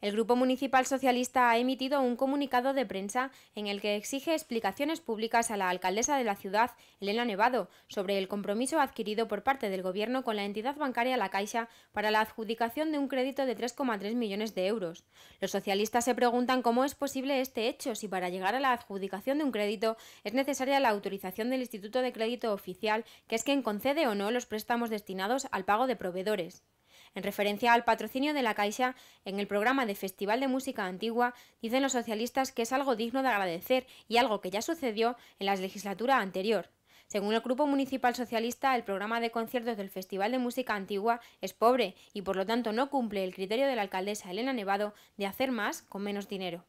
El Grupo Municipal Socialista ha emitido un comunicado de prensa en el que exige explicaciones públicas a la alcaldesa de la ciudad, Elena Nevado, sobre el compromiso adquirido por parte del Gobierno con la entidad bancaria La Caixa para la adjudicación de un crédito de 3,3 millones de euros. Los socialistas se preguntan cómo es posible este hecho si para llegar a la adjudicación de un crédito es necesaria la autorización del Instituto de Crédito Oficial, que es quien concede o no los préstamos destinados al pago de proveedores. En referencia al patrocinio de la Caixa en el programa de Festival de Música Antigua, dicen los socialistas que es algo digno de agradecer y algo que ya sucedió en la legislatura anterior. Según el Grupo Municipal Socialista, el programa de conciertos del Festival de Música Antigua es pobre y por lo tanto no cumple el criterio de la alcaldesa Elena Nevado de hacer más con menos dinero.